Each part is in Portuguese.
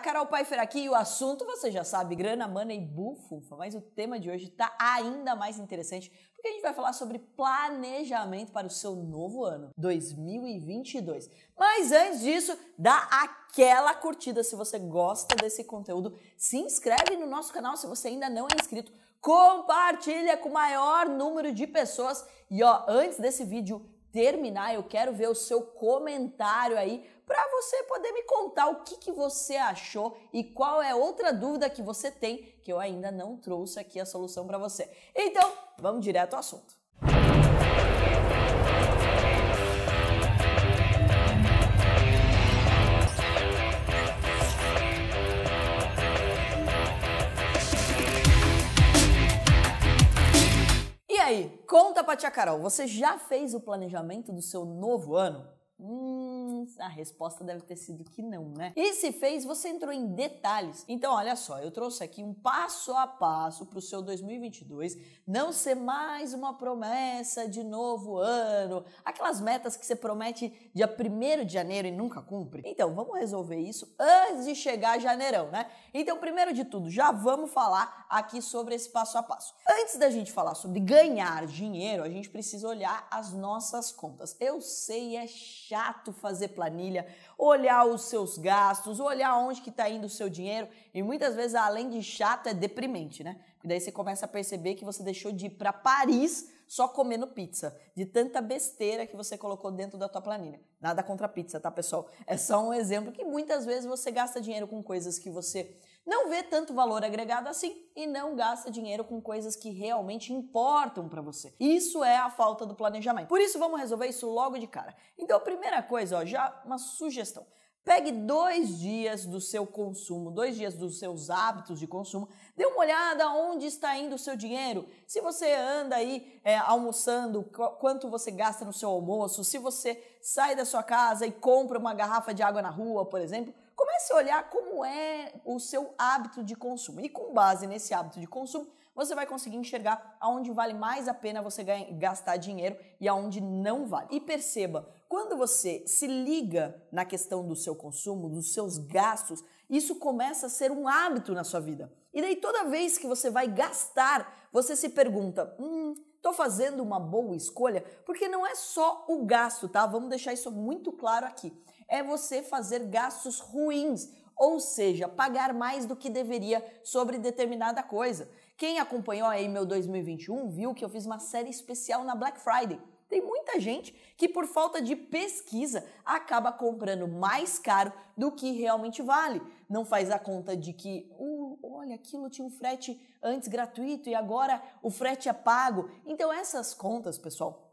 Carol Pfeiffer aqui. O assunto você já sabe: grana, money e bufufa. Mas o tema de hoje está ainda mais interessante porque a gente vai falar sobre planejamento para o seu novo ano, 2022. Mas antes disso, dá aquela curtida se você gosta desse conteúdo. Se inscreve no nosso canal se você ainda não é inscrito. Compartilha com o maior número de pessoas. E ó, antes desse vídeo, terminar, eu quero ver o seu comentário aí para você poder me contar o que, que você achou e qual é outra dúvida que você tem que eu ainda não trouxe aqui a solução para você. Então, vamos direto ao assunto. aí, conta pra tia Carol, você já fez o planejamento do seu novo ano? Hum, a resposta deve ter sido que não, né? E se fez, você entrou em detalhes. Então, olha só, eu trouxe aqui um passo a passo para o seu 2022 não ser mais uma promessa de novo ano, aquelas metas que você promete dia 1 de janeiro e nunca cumpre. Então, vamos resolver isso antes de chegar janeirão, né? Então, primeiro de tudo, já vamos falar aqui sobre esse passo a passo. Antes da gente falar sobre ganhar dinheiro, a gente precisa olhar as nossas contas. Eu sei, é chato fazer planilha, olhar os seus gastos, olhar onde que está indo o seu dinheiro. E muitas vezes, além de chato, é deprimente, né? E daí você começa a perceber que você deixou de ir para Paris só comendo pizza, de tanta besteira que você colocou dentro da tua planilha. Nada contra pizza, tá, pessoal? É só um exemplo que muitas vezes você gasta dinheiro com coisas que você não vê tanto valor agregado assim e não gasta dinheiro com coisas que realmente importam para você. Isso é a falta do planejamento. Por isso vamos resolver isso logo de cara. Então, a primeira coisa, ó, já uma sugestão. Pegue dois dias do seu consumo, dois dias dos seus hábitos de consumo, dê uma olhada onde está indo o seu dinheiro. Se você anda aí é, almoçando, quanto você gasta no seu almoço, se você sai da sua casa e compra uma garrafa de água na rua, por exemplo, comece a olhar como é o seu hábito de consumo. E com base nesse hábito de consumo, você vai conseguir enxergar aonde vale mais a pena você gastar dinheiro e aonde não vale. E perceba, quando você se liga na questão do seu consumo, dos seus gastos, isso começa a ser um hábito na sua vida. E daí toda vez que você vai gastar, você se pergunta: "Hum, tô fazendo uma boa escolha?" Porque não é só o gasto, tá? Vamos deixar isso muito claro aqui é você fazer gastos ruins, ou seja, pagar mais do que deveria sobre determinada coisa. Quem acompanhou aí meu 2021 viu que eu fiz uma série especial na Black Friday. Tem muita gente que, por falta de pesquisa, acaba comprando mais caro do que realmente vale. Não faz a conta de que, uh, olha, aquilo tinha um frete antes gratuito e agora o frete é pago. Então, essas contas, pessoal,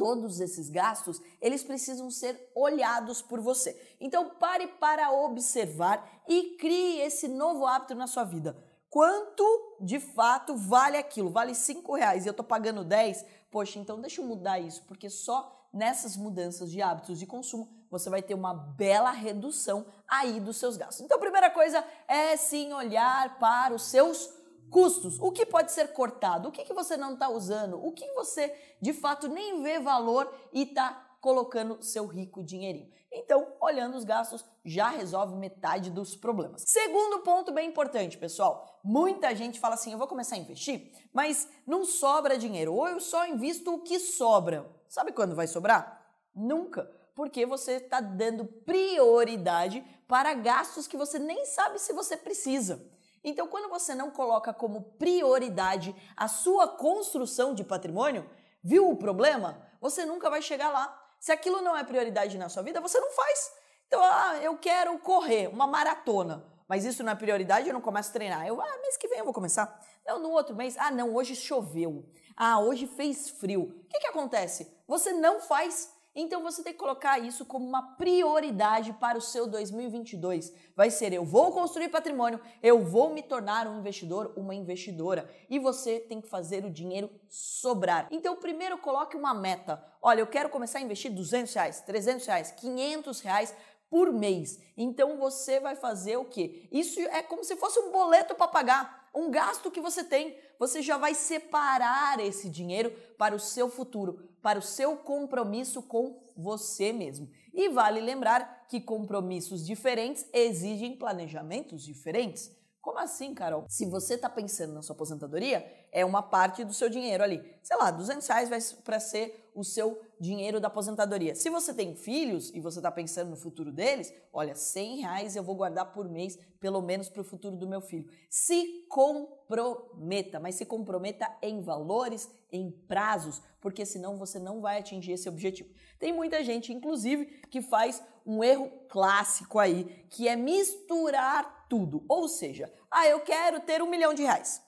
Todos esses gastos, eles precisam ser olhados por você. Então pare para observar e crie esse novo hábito na sua vida. Quanto de fato vale aquilo? Vale 5 reais e eu estou pagando 10? Poxa, então deixa eu mudar isso, porque só nessas mudanças de hábitos de consumo você vai ter uma bela redução aí dos seus gastos. Então, a primeira coisa é sim olhar para os seus Custos, o que pode ser cortado, o que, que você não está usando, o que você de fato nem vê valor e está colocando seu rico dinheirinho. Então, olhando os gastos, já resolve metade dos problemas. Segundo ponto bem importante, pessoal. Muita gente fala assim: eu vou começar a investir, mas não sobra dinheiro, ou eu só invisto o que sobra. Sabe quando vai sobrar? Nunca. Porque você está dando prioridade para gastos que você nem sabe se você precisa. Então, quando você não coloca como prioridade a sua construção de patrimônio, viu o problema? Você nunca vai chegar lá. Se aquilo não é prioridade na sua vida, você não faz. Então, ah, eu quero correr uma maratona, mas isso não é prioridade, eu não começo a treinar. Eu, ah, mês que vem eu vou começar. Não, no outro mês, ah, não, hoje choveu. Ah, hoje fez frio. O que, que acontece? Você não faz. Então você tem que colocar isso como uma prioridade para o seu 2022. Vai ser eu vou construir patrimônio, eu vou me tornar um investidor, uma investidora e você tem que fazer o dinheiro sobrar. Então primeiro coloque uma meta. Olha, eu quero começar a investir 200 reais, 300 reais, 500 reais por mês. Então você vai fazer o quê? Isso é como se fosse um boleto para pagar, um gasto que você tem. Você já vai separar esse dinheiro para o seu futuro, para o seu compromisso com você mesmo. E vale lembrar que compromissos diferentes exigem planejamentos diferentes. Como assim, Carol? Se você está pensando na sua aposentadoria, é uma parte do seu dinheiro ali. Sei lá, 200 reais vai para ser o seu dinheiro da aposentadoria. Se você tem filhos e você está pensando no futuro deles, olha, 100 reais eu vou guardar por mês, pelo menos para o futuro do meu filho. Se comprometa, mas se comprometa em valores, em prazos, porque senão você não vai atingir esse objetivo. Tem muita gente, inclusive, que faz um erro clássico aí, que é misturar tudo. Ou seja, ah, eu quero ter um milhão de reais.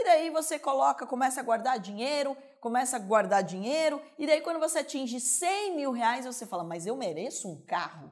E daí você coloca, começa a guardar dinheiro, começa a guardar dinheiro, e daí quando você atinge 100 mil reais, você fala, mas eu mereço um carro?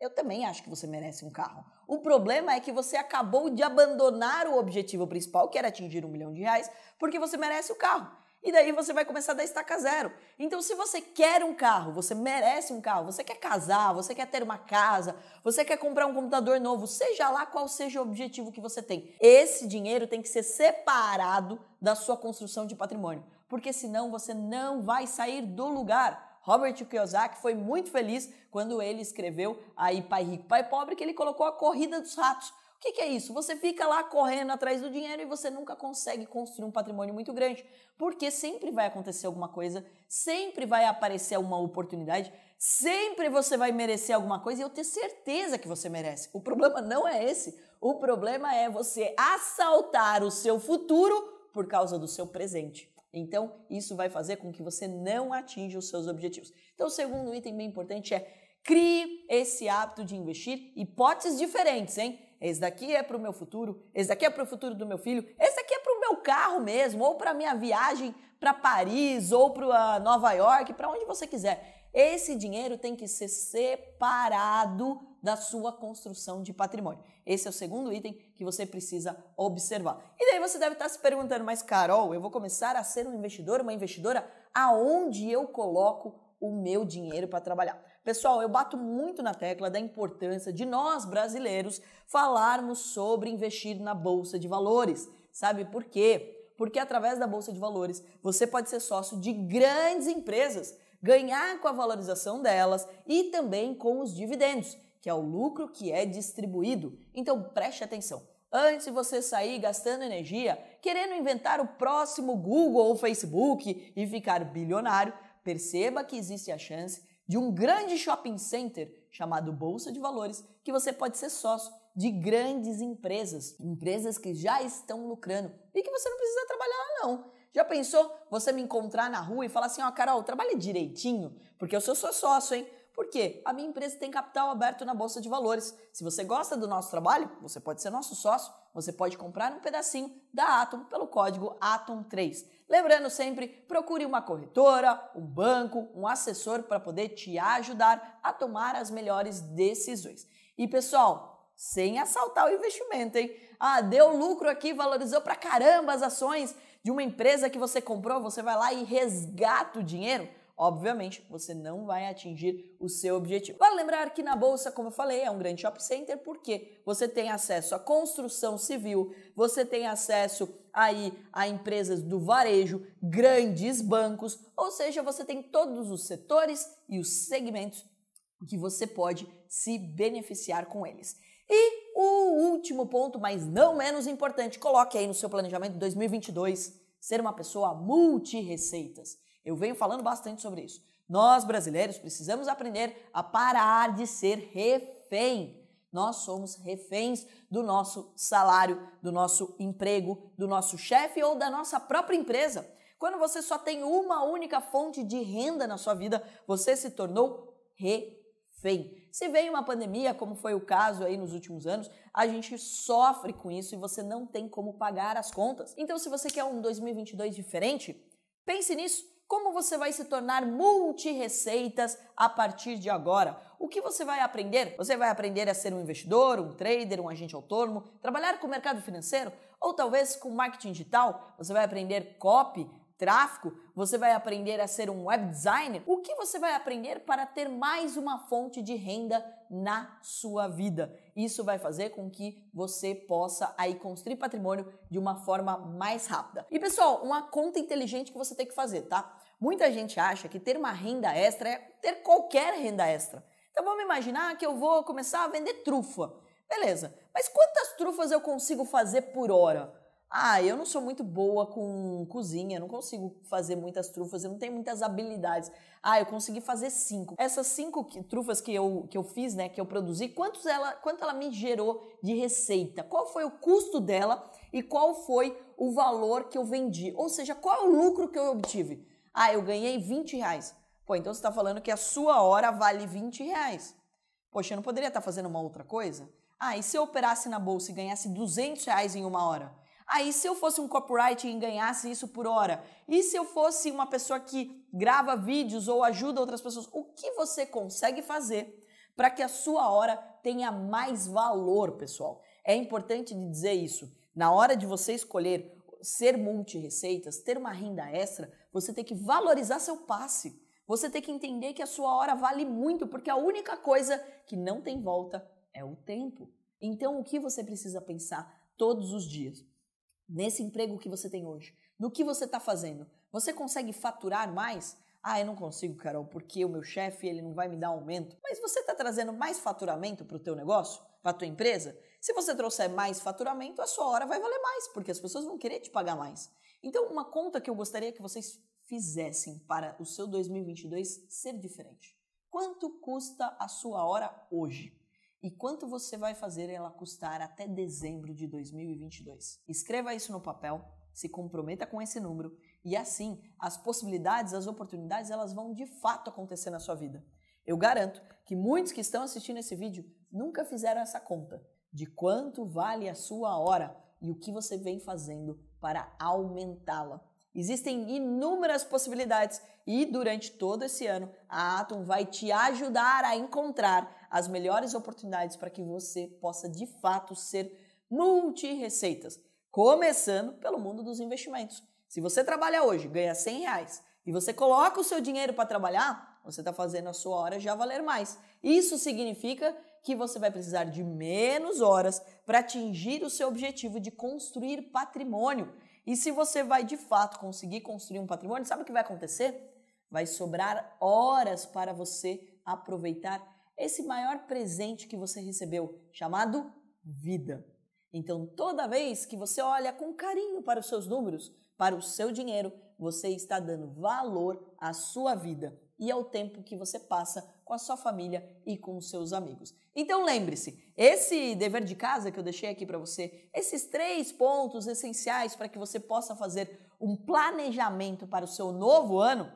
Eu também acho que você merece um carro. O problema é que você acabou de abandonar o objetivo principal, que era atingir um milhão de reais, porque você merece o carro. E daí você vai começar da estaca zero. Então, se você quer um carro, você merece um carro, você quer casar, você quer ter uma casa, você quer comprar um computador novo, seja lá qual seja o objetivo que você tem, esse dinheiro tem que ser separado da sua construção de patrimônio, porque senão você não vai sair do lugar. Robert Kiyosaki foi muito feliz quando ele escreveu aí Pai Rico, Pai Pobre, que ele colocou a corrida dos ratos. O que, que, é isso? Você fica lá correndo atrás do dinheiro e você nunca consegue construir um patrimônio muito grande, porque sempre vai acontecer alguma coisa, sempre vai aparecer uma oportunidade, sempre você vai merecer alguma coisa e eu tenho certeza que você merece. O problema não é esse. O problema é você assaltar o seu futuro por causa do seu presente. Então, isso vai fazer com que você não atinja os seus objetivos. Então, o segundo item bem importante é crie esse hábito de investir hipóteses diferentes, hein? Esse daqui é para o meu futuro, esse daqui é para o futuro do meu filho, esse daqui é para o meu carro mesmo, ou para minha viagem para Paris, ou para ah, Nova York, para onde você quiser. Esse dinheiro tem que ser separado da sua construção de patrimônio. Esse é o segundo item que você precisa observar. E daí você deve estar se perguntando, mas Carol, eu vou começar a ser um investidor, uma investidora, aonde eu coloco o meu dinheiro para trabalhar? Pessoal, eu bato muito na tecla da importância de nós brasileiros falarmos sobre investir na bolsa de valores. Sabe por quê? Porque através da bolsa de valores você pode ser sócio de grandes empresas, ganhar com a valorização delas e também com os dividendos, que é o lucro que é distribuído. Então preste atenção. Antes de você sair gastando energia querendo inventar o próximo Google ou Facebook e ficar bilionário, perceba que existe a chance de um grande shopping center chamado Bolsa de Valores, que você pode ser sócio de grandes empresas, empresas que já estão lucrando e que você não precisa trabalhar lá não. Já pensou você me encontrar na rua e falar assim, ó, oh, Carol, trabalha direitinho, porque eu sou seu sócio, hein? Por quê? A minha empresa tem capital aberto na bolsa de valores. Se você gosta do nosso trabalho, você pode ser nosso sócio, você pode comprar um pedacinho da Atom pelo código ATOM3. Lembrando sempre, procure uma corretora, um banco, um assessor para poder te ajudar a tomar as melhores decisões. E pessoal, sem assaltar o investimento, hein? Ah, deu lucro aqui, valorizou pra caramba as ações de uma empresa que você comprou, você vai lá e resgata o dinheiro? obviamente você não vai atingir o seu objetivo. Vale lembrar que na bolsa, como eu falei, é um grande shopping center porque você tem acesso à construção civil, você tem acesso aí a empresas do varejo, grandes bancos, ou seja, você tem todos os setores e os segmentos que você pode se beneficiar com eles. E o último ponto, mas não menos importante, coloque aí no seu planejamento 2022 ser uma pessoa multi-receitas. Eu venho falando bastante sobre isso. Nós brasileiros precisamos aprender a parar de ser refém. Nós somos reféns do nosso salário, do nosso emprego, do nosso chefe ou da nossa própria empresa. Quando você só tem uma única fonte de renda na sua vida, você se tornou refém. Se vem uma pandemia, como foi o caso aí nos últimos anos, a gente sofre com isso e você não tem como pagar as contas. Então, se você quer um 2022 diferente, pense nisso como você vai se tornar multi-receitas a partir de agora. O que você vai aprender? Você vai aprender a ser um investidor, um trader, um agente autônomo, trabalhar com o mercado financeiro ou talvez com marketing digital. Você vai aprender copy, tráfego, você vai aprender a ser um web designer, o que você vai aprender para ter mais uma fonte de renda na sua vida. Isso vai fazer com que você possa aí construir patrimônio de uma forma mais rápida. E pessoal, uma conta inteligente que você tem que fazer, tá? Muita gente acha que ter uma renda extra é ter qualquer renda extra. Então vamos imaginar que eu vou começar a vender trufa. Beleza, mas quantas trufas eu consigo fazer por hora? Ah, eu não sou muito boa com cozinha, não consigo fazer muitas trufas, eu não tenho muitas habilidades. Ah, eu consegui fazer cinco. Essas cinco trufas que eu, que eu fiz, né, que eu produzi, quantos ela, quanto ela me gerou de receita? Qual foi o custo dela e qual foi o valor que eu vendi? Ou seja, qual é o lucro que eu obtive? Ah, eu ganhei 20 reais. Pô, então você está falando que a sua hora vale 20 reais. Poxa, eu não poderia estar tá fazendo uma outra coisa? Ah, e se eu operasse na bolsa e ganhasse 200 reais em uma hora? Aí, se eu fosse um copyright e ganhasse isso por hora? E se eu fosse uma pessoa que grava vídeos ou ajuda outras pessoas? O que você consegue fazer para que a sua hora tenha mais valor, pessoal? É importante dizer isso. Na hora de você escolher ser multi-receitas, ter uma renda extra, você tem que valorizar seu passe. Você tem que entender que a sua hora vale muito, porque a única coisa que não tem volta é o tempo. Então, o que você precisa pensar todos os dias? nesse emprego que você tem hoje, no que você está fazendo, você consegue faturar mais? Ah, eu não consigo, Carol, porque o meu chefe ele não vai me dar aumento. Mas você está trazendo mais faturamento para o teu negócio, para a tua empresa? Se você trouxer mais faturamento, a sua hora vai valer mais, porque as pessoas vão querer te pagar mais. Então, uma conta que eu gostaria que vocês fizessem para o seu 2022 ser diferente. Quanto custa a sua hora hoje? e quanto você vai fazer ela custar até dezembro de 2022. Escreva isso no papel, se comprometa com esse número e assim as possibilidades, as oportunidades, elas vão de fato acontecer na sua vida. Eu garanto que muitos que estão assistindo esse vídeo nunca fizeram essa conta de quanto vale a sua hora e o que você vem fazendo para aumentá-la. Existem inúmeras possibilidades e durante todo esse ano a Atom vai te ajudar a encontrar as melhores oportunidades para que você possa de fato ser multi-receitas, começando pelo mundo dos investimentos. Se você trabalha hoje, ganha 100 reais e você coloca o seu dinheiro para trabalhar, você está fazendo a sua hora já valer mais. Isso significa que você vai precisar de menos horas para atingir o seu objetivo de construir patrimônio e se você vai de fato conseguir construir um patrimônio, sabe o que vai acontecer? Vai sobrar horas para você aproveitar esse maior presente que você recebeu, chamado vida. Então, toda vez que você olha com carinho para os seus números, para o seu dinheiro, você está dando valor à sua vida e ao é tempo que você passa com a sua família e com os seus amigos. Então lembre-se, esse dever de casa que eu deixei aqui para você, esses três pontos essenciais para que você possa fazer um planejamento para o seu novo ano,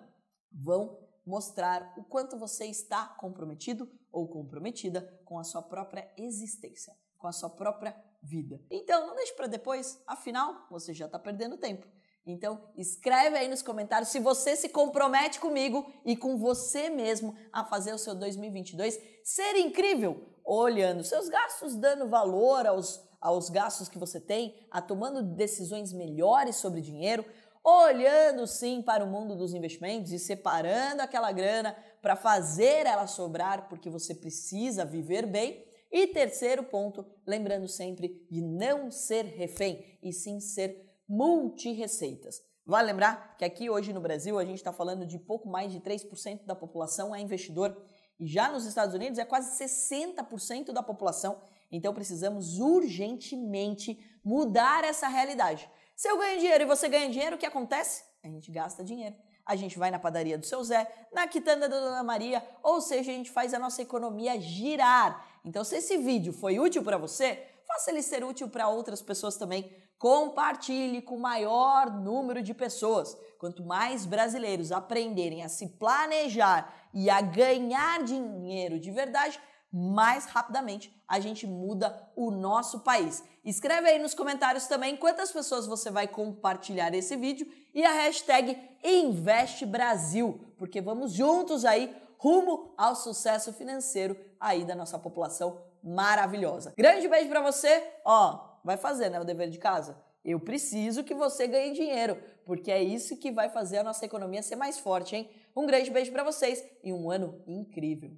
vão mostrar o quanto você está comprometido ou comprometida com a sua própria existência, com a sua própria vida. Então, não deixe para depois, afinal, você já está perdendo tempo. Então, escreve aí nos comentários se você se compromete comigo e com você mesmo a fazer o seu 2022 ser incrível, olhando seus gastos, dando valor aos, aos gastos que você tem, a tomando decisões melhores sobre dinheiro, olhando sim para o mundo dos investimentos e separando aquela grana para fazer ela sobrar, porque você precisa viver bem. E terceiro ponto, lembrando sempre de não ser refém e sim ser multireceitas. Vale lembrar que aqui hoje no Brasil a gente está falando de pouco mais de 3% da população é investidor e já nos Estados Unidos é quase 60% da população. Então precisamos urgentemente mudar essa realidade. Se eu ganho dinheiro e você ganha dinheiro, o que acontece? A gente gasta dinheiro. A gente vai na padaria do seu Zé, na quitanda da Dona Maria, ou seja, a gente faz a nossa economia girar. Então, se esse vídeo foi útil para você, faça ele ser útil para outras pessoas também. Compartilhe com o maior número de pessoas. Quanto mais brasileiros aprenderem a se planejar e a ganhar dinheiro de verdade, mais rapidamente a gente muda o nosso país. Escreve aí nos comentários também quantas pessoas você vai compartilhar esse vídeo e a hashtag InvesteBrasil, porque vamos juntos aí rumo ao sucesso financeiro aí da nossa população maravilhosa. Grande beijo para você. Ó, vai fazer, né? O dever de casa. Eu preciso que você ganhe dinheiro, porque é isso que vai fazer a nossa economia ser mais forte, hein? Um grande beijo para vocês e um ano incrível.